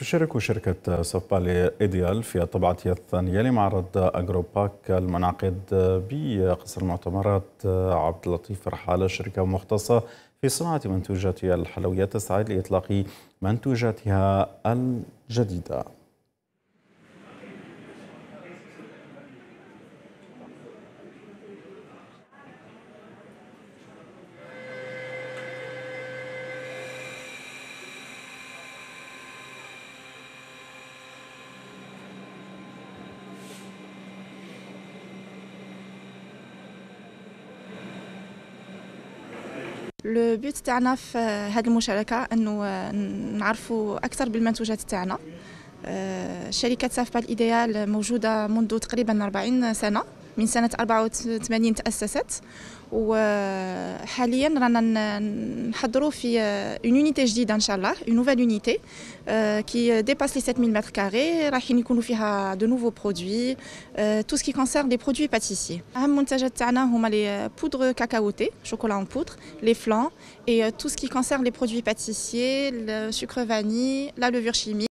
تشارك شركة سوبالي إيديال في طبعتها الثانية لمعرض أجروباك المنعقد بقصر المؤتمرات عبد اللطيف رحالة شركة مختصة في صناعة منتوجات الحلويات تسعى لإطلاق منتوجاتها الجديدة لو بوت تاعنا في هذه المشاركه انه آه، نعرفوا اكثر بالمنتوجات تاعنا آه، شركه سافبا ايديال موجوده منذ تقريبا 40 سنه ou had une unité dans une nouvelle unité euh, qui dépasse les 7000 mètres carrés rauff de nouveaux produits euh, tout ce qui concerne les produits pâtissiers un montage les poudres cacaoées chocolat en poudre les flancs et euh, tout ce qui concerne les produits pâtissiers le sucre vanille la levure chimique